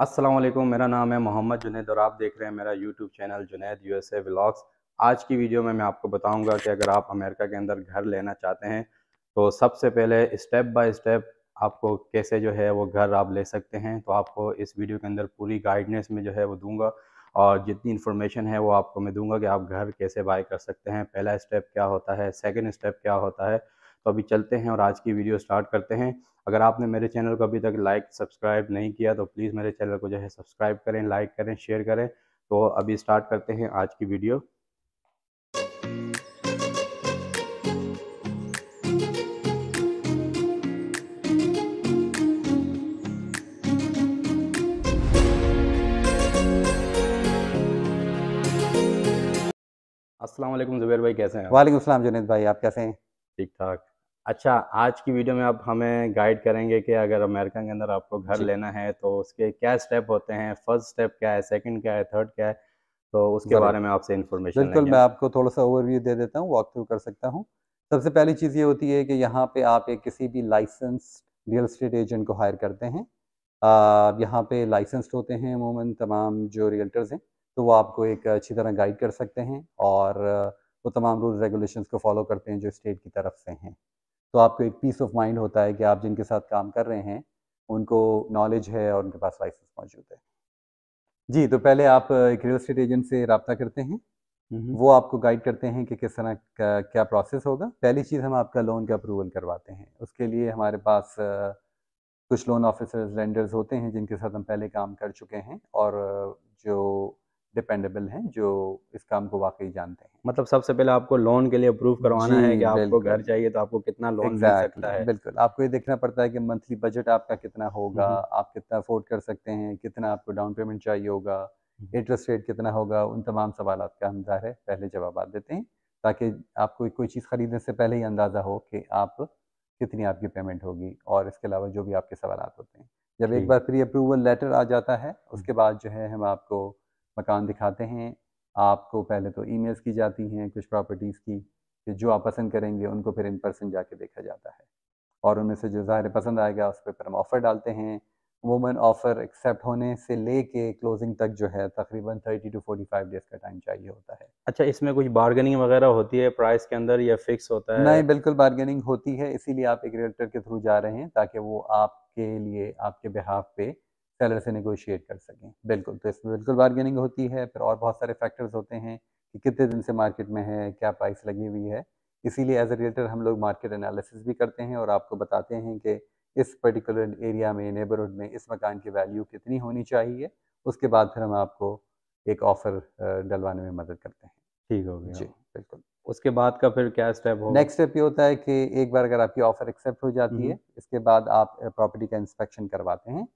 असलम मेरा नाम है मोहम्मद जुनेद और आप देख रहे हैं मेरा YouTube channel Junaid U S A vlogs आज की वीडियो में मैं आपको बताऊंगा कि अगर आप अमेरिका के अंदर घर लेना चाहते हैं तो सबसे पहले स्टेप बाय स्टेप आपको कैसे जो है वो घर आप ले सकते हैं तो आपको इस वीडियो के अंदर पूरी गाइडनेस में जो है वो दूंगा और जितनी इन्फॉर्मेशन है वो आपको मैं दूंगा कि आप घर कैसे बाय कर सकते हैं पहला स्टेप क्या होता है सेकेंड स्टेप क्या होता है तो अभी चलते हैं और आज की वीडियो स्टार्ट करते हैं अगर आपने मेरे चैनल को अभी तक लाइक सब्सक्राइब नहीं किया तो प्लीज़ मेरे चैनल को जो है सब्सक्राइब करें लाइक करें शेयर करें तो अभी स्टार्ट करते हैं आज की वीडियो असलम जुबेर भाई कैसे हैं वालेकुम जुनेद भाई आप कैसे हैं ठीक ठाक अच्छा आज की वीडियो में आप हमें गाइड करेंगे कि अगर अमेरिका के अंदर आपको घर लेना है तो उसके क्या स्टेप होते हैं फर्स्ट स्टेप क्या है सेकंड क्या है थर्ड क्या है तो उसके बारे में आपसे इन्फॉर्मेशन बिल्कुल मैं आपको थोड़ा सा ओवरव्यू दे देता हूँ वॉक थ्रू कर सकता हूँ सबसे पहली चीज़ ये होती है कि यहाँ पे आप एक किसी भी लाइसेंस रियल स्टेट एजेंट को हायर करते हैं यहाँ पे लाइसेंस्ड होते हैं अमूमन तमाम जो रियल्टर्स हैं तो वो आपको एक अच्छी तरह गाइड कर सकते हैं और वो तमाम रूल रेगुलेशंस को फॉलो करते हैं जो स्टेट की तरफ से हैं तो आपको एक पीस ऑफ माइंड होता है कि आप जिनके साथ काम कर रहे हैं उनको नॉलेज है और उनके पास लाइसेंस मौजूद है जी तो पहले आप एक रियल स्टेट एजेंट से रबता करते हैं वो आपको गाइड करते हैं कि किस तरह का क्या प्रोसेस होगा पहली चीज़ हम आपका लोन का अप्रूवल करवाते हैं उसके लिए हमारे पास कुछ लोन ऑफिसर्स लेंडर्स होते हैं जिनके साथ हम पहले काम कर चुके हैं और जो डिपेंडेबल हैं जो इस काम को वाकई जानते हैं मतलब सबसे पहले आपको लोन के लिए अप्रूव करवाना है कि आपको घर चाहिए तो आपको कितना लोन मिल सकता है बिल्कुल आपको ये देखना पड़ता है कि मंथली बजट आपका कितना होगा हम्म। आप कितना अफोर्ड कर सकते हैं कितना आपको डाउन पेमेंट चाहिए होगा इंटरेस्ट हम्म। रेट कितना होगा उन तमाम सवाल का हम ज़ाहिर है पहले जवाब देते हैं ताकि आपको कोई चीज़ खरीदने से पहले ही अंदाज़ा हो कि आप कितनी आपकी पेमेंट होगी और इसके अलावा जो भी आपके सवाल होते हैं जब एक बार प्री अप्रूवल लेटर आ जाता है उसके हम्म। बाद जो है हम आपको मकान दिखाते हैं आपको पहले तो ई की जाती हैं कुछ प्रॉपर्टीज़ की कि जो आप पसंद करेंगे उनको फिर इन पर्सन जाके देखा जाता है और उनमें से जो ज़ाहिर पसंद आएगा उस पर फिर हम ऑफ़र डालते हैं वुमेन ऑफ़र एक्सेप्ट होने से ले कर क्लोजिंग तक जो है तकरीबन thirty to forty five days का टाइम चाहिए होता है अच्छा इसमें कुछ बार्गेनिंग वगैरह होती है प्राइस के अंदर या फिक्स होता है नहीं बिल्कुल बार्गेनिंग होती है इसीलिए आप एक रियल्टर के थ्रू जा रहे हैं ताकि वो आपके लिए आपके बिहाफ पे सेलर से निगोशिएट कर सकें बिल्कुल तो इसमें बिल्कुल बार्गेनिंग होती है फिर और बहुत सारे फैक्टर्स होते हैं कि कितने दिन से मार्केट में है क्या प्राइस लगी हुई है इसीलिए एज ए रिलेटर हम लोग मार्केट एनालिसिस भी करते हैं और आपको बताते हैं कि इस पर्टिकुलर एरिया में नेबरहुड में इस मकान की वैल्यू कितनी होनी चाहिए उसके बाद फिर हम आपको एक ऑफर डलवाने में मदद करते हैं ठीक हो गया जी बिल्कुल उसके बाद का फिर क्या स्टेप होगा नेक्स्ट स्टेप ये होता है कि एक बार अगर आपकी ऑफर एक्सेप्ट हो जाती है हम्म। इसके बाद आप प्रॉपर्टी का इंस्पेक्शन करवाते हैं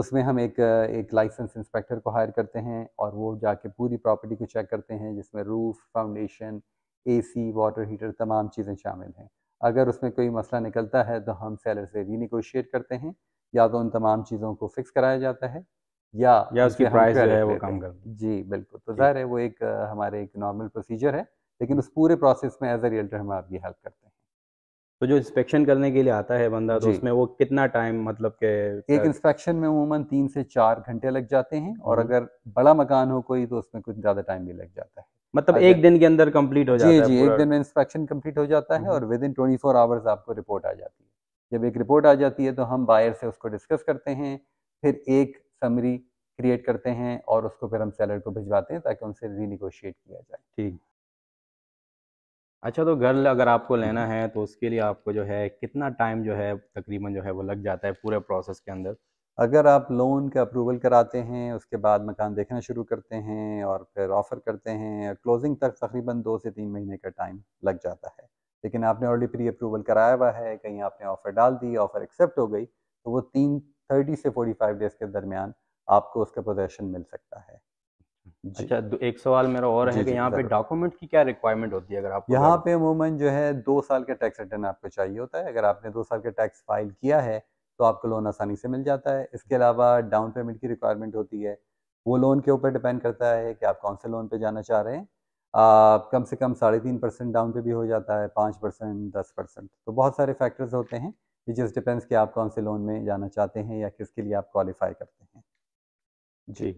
उसमें हम एक एक लाइसेंस इंस्पेक्टर को हायर करते हैं और वो जाके पूरी प्रॉपर्टी को चेक करते हैं जिसमें roof foundation AC water heater तमाम चीज़ें शामिल हैं अगर उसमें कोई मसला निकलता है तो हम सेलर से रीनिगोशिएट करते हैं या तो उन तमाम चीज़ों को फिक्स कराया जाता है या या उसकी प्राइस जो है वो कम कर जी बिल्कुल तो जाहिर है वो एक हमारे एक नॉर्मल प्रोसीजर है लेकिन उस पूरे प्रोसेस में एज ए रियल्टर हम आपकी हेल्प करते हैं तो जो इंस्पेक्शन करने के लिए आता है बंदा तो उसमें वो कितना टाइम मतलब के एक इंस्पेक्शन में उमूमन तीन से चार घंटे लग जाते हैं और हम्म। अगर बड़ा मकान हो कोई तो उसमें कुछ ज़्यादा टाइम भी लग जाता है मतलब एक दिन के अंदर कंप्लीट हो जाता है जी एक दिन में इंस्पेक्शन कंप्लीट हो जाता है हम्म। और within twenty four hours आपको रिपोर्ट आ जाती है जब एक रिपोर्ट आ जाती है तो हम बायर से उसको डिस्कस करते हैं फिर एक समरी क्रिएट करते हैं और उसको फिर हम सेलर को भिजवाते हैं ताकि उनसे रीनिगोशिएट किया जाए ठीक अच्छा तो गर्ल अगर आपको लेना है तो उसके लिए आपको जो है कितना टाइम जो है तकरीबन जो है वो लग जाता है पूरे प्रोसेस के अंदर अगर आप लोन का अप्रूवल कराते हैं उसके बाद मकान देखना शुरू करते हैं और फिर ऑफ़र करते हैं क्लोजिंग तक तकरीबन दो से तीन महीने का टाइम लग जाता है लेकिन आपने ऑलरेडी प्री अप्रूवल कराया हुआ है कहीं आपने ऑफ़र डाल दी ऑफ़र एक्सेप्ट हो गई तो वो तीन थर्टी से फोर्टी फाइव डेज़ के दरमियान आपको उसका पोजेशन मिल सकता है अच्छा एक सवाल मेरा और है कि यहाँ पे डॉक्यूमेंट की क्या रिक्वायरमेंट होती है अगर आप यहाँ पे अमूमन जो है दो साल का टैक्स रिटर्न आपको चाहिए होता है अगर आपने दो साल का टैक्स फाइल किया है तो आपको लोन आसानी से मिल जाता है इसके अलावा डाउन पेमेंट की रिक्वायरमेंट होती है वो लोन के ऊपर डिपेंड करता है कि आप कौन से लोन पे जाना चाह रहे हैं आप कम से कम साढ़े तीन परसेंट डाउन पे भी हो जाता है पाँच परसेंट दस परसेंट तो बहुत सारे फैक्टर्स होते हैं ये जस्ट डिपेंड्स कि आप कौन से लोन में जाना चाहते हैं या किसके लिए आप क्वालिफाई करते हैं जी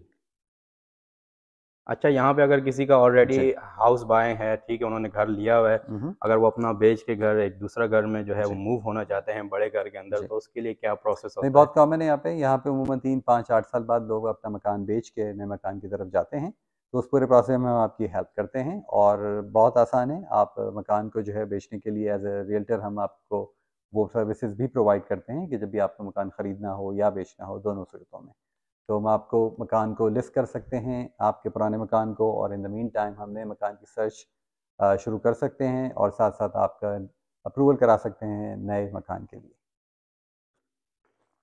अच्छा यहाँ पे अगर किसी का ऑलरेडी हाउस बाय है ठीक है उन्होंने घर लिया हुआ है हम्म। अगर वो अपना बेच के घर एक दूसरा घर में जो है वो मूव होना चाहते हैं बड़े घर के अंदर तो उसके लिए क्या प्रोसेस होता बहुत कॉमन है यहाँ पे यहाँ पे उमूमन तीन पाँच आठ साल बाद लोग अपना मकान बेच के नए मकान की तरफ जाते हैं तो उस पूरे प्रोसेस में हम आपकी हेल्प करते हैं और बहुत आसान है आप मकान को जो है बेचने के लिए एज ए रियल्टर हम आपको वो सर्विसेज भी प्रोवाइड करते हैं कि जब भी आपको मकान खरीदना हो या बेचना हो दोनों सूरतों में तो हम आपको मकान को लिस्ट कर सकते हैं आपके पुराने मकान को और इन द मीन टाइम हमने मकान की सर्च शुरू कर सकते हैं और साथ साथ आपका अप्रूवल करा सकते हैं नए मकान के लिए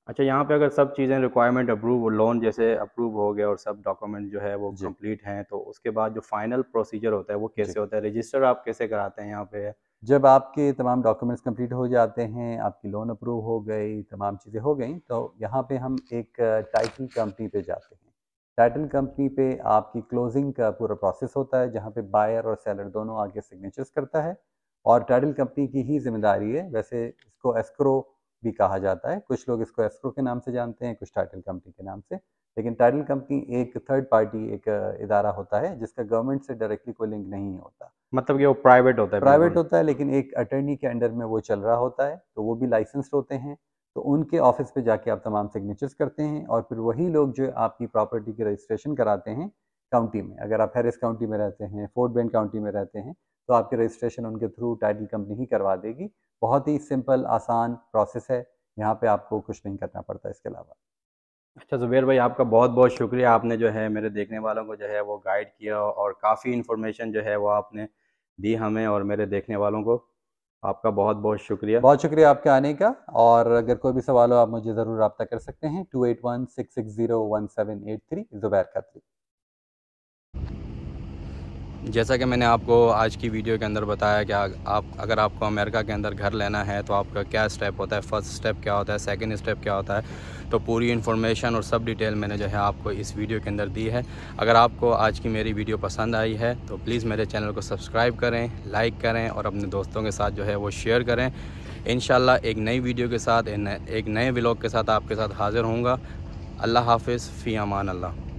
अच्छा यहाँ पे अगर सब चीज़ें रिक्वायरमेंट अप्रूव लोन जैसे अप्रूव हो गया और सब डॉक्यूमेंट जो है वो कंप्लीट हैं तो उसके बाद जो फाइनल प्रोसीजर होता है वो कैसे होता है रजिस्टर आप कैसे कराते हैं यहाँ पे जब आपके तमाम डॉक्यूमेंट्स कंप्लीट हो जाते हैं आपकी लोन अप्रूव हो गई तमाम चीज़ें हो गई तो यहाँ पे हम एक टाइटल कंपनी पे जाते हैं टाइटल कंपनी पे आपकी क्लोजिंग का पूरा प्रोसेस होता है जहाँ पे बायर और सेलर दोनों आगे सिग्नेचर्स करता है और टाइटल कंपनी की ही जिम्मेदारी है वैसे इसको एस्क्रो भी कहा जाता है कुछ लोग इसको एस्क्रो के नाम से जानते हैं कुछ टाइटल कंपनी के नाम से लेकिन टाइटल कंपनी एक थर्ड पार्टी एक इदारा होता है जिसका गवर्नमेंट से डायरेक्टली कोई लिंक नहीं होता मतलब कि वो प्राइवेट होता है प्राइवेट होता है लेकिन एक अटर्नी के अंडर में वो चल रहा होता है तो वो भी लाइसेंस्ड होते हैं तो उनके ऑफिस पे जाके आप तमाम सिग्नेचर्स करते हैं और फिर वही लोग जो आपकी प्रॉपर्टी की रजिस्ट्रेशन कराते हैं काउंटी में अगर आप हैरिस काउंटी में रहते हैं फोर्ट बेंड काउंटी में रहते हैं तो आपकी रजिस्ट्रेशन उनके थ्रू टाइटल कंपनी ही करवा देगी बहुत ही सिंपल आसान प्रोसेस है यहाँ पे आपको कुछ नहीं करना पड़ता इसके अलावा अच्छा ज़ुबैर भाई आपका बहुत बहुत शुक्रिया आपने जो है मेरे देखने वालों को जो है वो गाइड किया और काफ़ी इन्फॉर्मेशन जो है वो आपने दी हमें और मेरे देखने वालों को आपका बहुत बहुत शुक्रिया बहुत शुक्रिया आपके आने का और अगर कोई भी सवाल हो आप मुझे ज़रूर रब्ता कर सकते हैं two eight one six six zero one seven eight three Zubair Khatri जैसा कि मैंने आपको आज की वीडियो के अंदर बताया कि आप अगर आपको अमेरिका के अंदर घर लेना है तो आपका क्या स्टेप होता है फर्स्ट स्टेप क्या होता है सेकंड स्टेप क्या होता है तो पूरी इन्फॉर्मेशन और सब डिटेल मैंने जो है आपको इस वीडियो के अंदर दी है अगर आपको आज की मेरी वीडियो पसंद आई है तो प्लीज़ मेरे चैनल को सब्सक्राइब करें लाइक करें और अपने दोस्तों के साथ जो है वो शेयर करें इन एक नई वीडियो के साथ एक नए ब्लॉग के साथ आपके साथ हाज़िर होंगे अल्लाह हाफिज़ फ़ी अमान अल्लाह